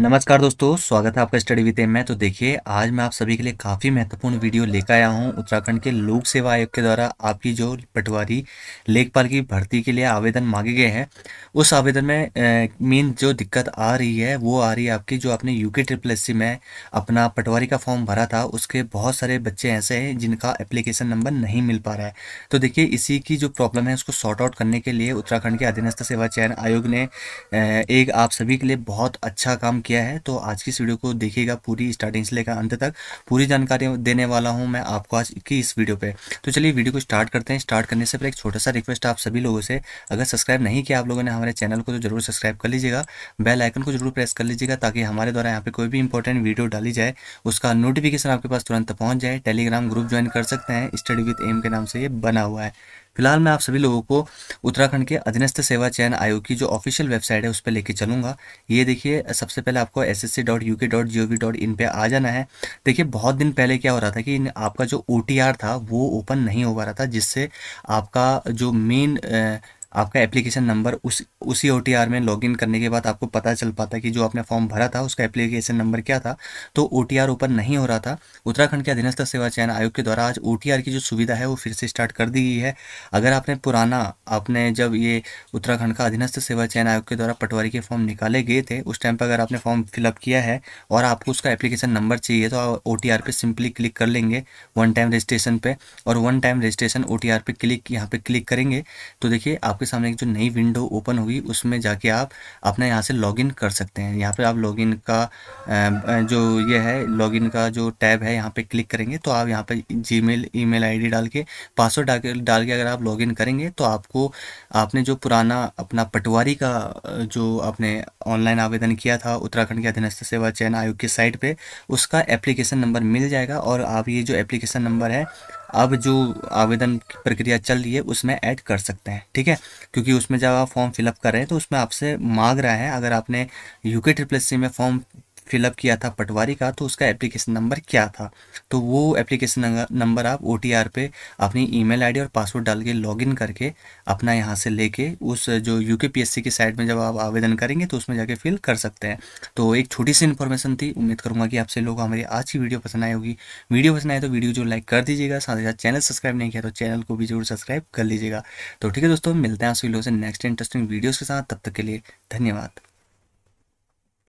नमस्कार दोस्तों स्वागत है आपका स्टडी विद में तो देखिए आज मैं आप सभी के लिए काफ़ी महत्वपूर्ण वीडियो लेकर आया हूं उत्तराखंड के लोक सेवा आयोग के द्वारा आपकी जो पटवारी लेखपाल की भर्ती के लिए आवेदन मांगे गए हैं उस आवेदन में मेन जो दिक्कत आ रही है वो आ रही है आपकी जो आपने यूके ट्रिपल एस सी में अपना पटवारी का फॉर्म भरा था उसके बहुत सारे बच्चे ऐसे हैं जिनका एप्लीकेशन नंबर नहीं मिल पा रहा है तो देखिए इसी की जो प्रॉब्लम है उसको सॉर्ट आउट करने के लिए उत्तराखंड के अधीनस्थ सेवा चयन आयोग ने एक आप सभी के लिए बहुत अच्छा काम किया है तो आज की इस वीडियो को देखिएगा पूरी स्टार्टिंग से लेकर अंत तक पूरी जानकारी देने वाला हूँ मैं आपको आज की इस वीडियो पर तो चलिए वीडियो को स्टार्ट करते हैं स्टार्ट करने से पहले एक छोटा सा रिक्वेस्ट आप सभी लोगों से अगर सब्सक्राइब नहीं किया आप लोगों ने हमारे चैनल को तो जरूर सब्सक्राइब कर लीजिएगा बेल आइकन को जरूर प्रेस कर लीजिएगा ताकि हमारे द्वारा यहाँ पे कोई भी इंपॉर्टेंट वीडियो डाली जाए उसका नोटिफिकेशन आपके पास तुरंत पहुँच जाए टेलीग्राम ग्रुप ज्वाइन कर सकते हैं स्टडी विद एम के नाम से ये बना हुआ है फिलहाल मैं आप सभी लोगों को उत्तराखंड के अधीनस्थ सेवा चयन आयोग की जो ऑफिशियल वेबसाइट है उस पर लेके चलूँगा ये देखिए सबसे पहले आपको S S C dot U K dot G O V dot in पर आ जाना है देखिए बहुत दिन पहले क्या हो रहा था कि आपका जो ओ टी आर था वो ओपन नहीं हो पा रहा था जिससे आपका जो मेन आपका एप्लीकेशन नंबर उस उसी ओ में लॉगिन करने के बाद आपको पता चल पाता है कि जो आपने फॉर्म भरा था उसका एप्लीकेशन नंबर क्या था तो ओ ओपन नहीं हो रहा था उत्तराखंड के अधीनस्थ सेवा चयन आयोग के द्वारा आज ओ की जो सुविधा है वो फिर से स्टार्ट कर दी गई है अगर आपने पुराना आपने जब ये उत्तराखंड का अधीनस्थ सेवा चयन आयोग के द्वारा पटवारी के फॉर्म निकाले गए थे उस टाइम पर अगर आपने फॉर्म फिलअप किया है और आपको उसका एप्लीकेशन नंबर चाहिए तो आप ओ टी सिंपली क्लिक कर लेंगे वन टाइम रजिस्ट्रेशन पर और वन टाइम रजिस्ट्रेशन ओ पे क्लिक यहाँ पर क्लिक करेंगे तो देखिए आप आपके सामने एक जो नई विंडो ओपन होगी उसमें जाके आप अपना यहाँ से लॉगिन कर सकते हैं यहाँ पे आप लॉगिन का जो ये है लॉगिन का जो टैब है यहाँ पे क्लिक करेंगे तो आप यहाँ पे मेल ईमेल आईडी डाल के पासवर्ड डाल के डाल के अगर आप लॉगिन करेंगे तो आपको आपने जो पुराना अपना पटवारी का जो आपने ऑनलाइन आवेदन किया था उत्तराखंड के अधीनस्थ सेवा चयन आयोग की साइट पर उसका एप्लीकेशन नंबर मिल जाएगा और आप ये जो एप्लीकेशन नंबर है अब जो आवेदन प्रक्रिया चल रही है उसमें ऐड कर सकते हैं ठीक है क्योंकि उसमें जब आप फॉर्म फिलअप कर रहे हैं तो उसमें आपसे मांग रहा है अगर आपने यूके ट्रिपल सी में फॉर्म फिलअप किया था पटवारी का तो उसका एप्लीकेशन नंबर क्या था तो वो एप्लीकेशन नंबर आप ओ टी आर पे अपनी ईमेल आईडी और पासवर्ड डाल के लॉगिन करके अपना यहाँ से लेके उस जो यू के पी एस सी की साइट में जब आप आवेदन करेंगे तो उसमें जाके फिल कर सकते हैं तो एक छोटी सी इन्फॉर्मेशन थी उम्मीद करूँगा कि आपसे लोगों को हमारी आज की वीडियो पसंद आई होगी वीडियो पसंद आए तो वीडियो जो लाइक कर दीजिएगा साथ ही साथ चैनल सब्सक्राइब नहीं किया तो चैनल को भी जरूर सब्सक्राइब कर लीजिएगा तो ठीक है दोस्तों मिलते हैं आपसे लोगों से नेक्स्ट इंटरेस्टिंग वीडियोज़ के साथ तब तक के लिए धन्यवाद